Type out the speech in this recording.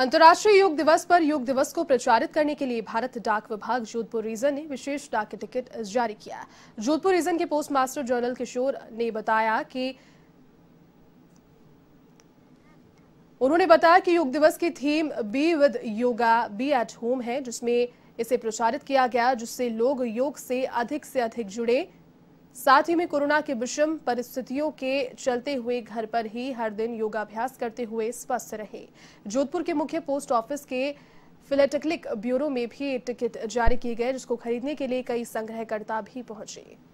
अंतर्राष्ट्रीय योग दिवस पर योग दिवस को प्रचारित करने के लिए भारत डाक विभाग जोधपुर रीजन ने विशेष डाक टिकट जारी किया जोधपुर रीजन के पोस्ट मास्टर जनरल किशोर ने बताया कि उन्होंने बताया कि योग दिवस की theme be with yoga be at home है जिसमें इसे प्रचारित किया गया जिससे लोग योग से अधिक से अधिक जुड़े साथ ही में कोरोना के विषम परिस्थितियों के चलते हुए घर पर ही हर दिन योगाभ्यास करते हुए स्वस्थ रहे जोधपुर के मुख्य पोस्ट ऑफिस के फिलेटक्लिक ब्यूरो में भी टिकट जारी किए गए जिसको खरीदने के लिए कई संग्रहकर्ता भी पहुंचे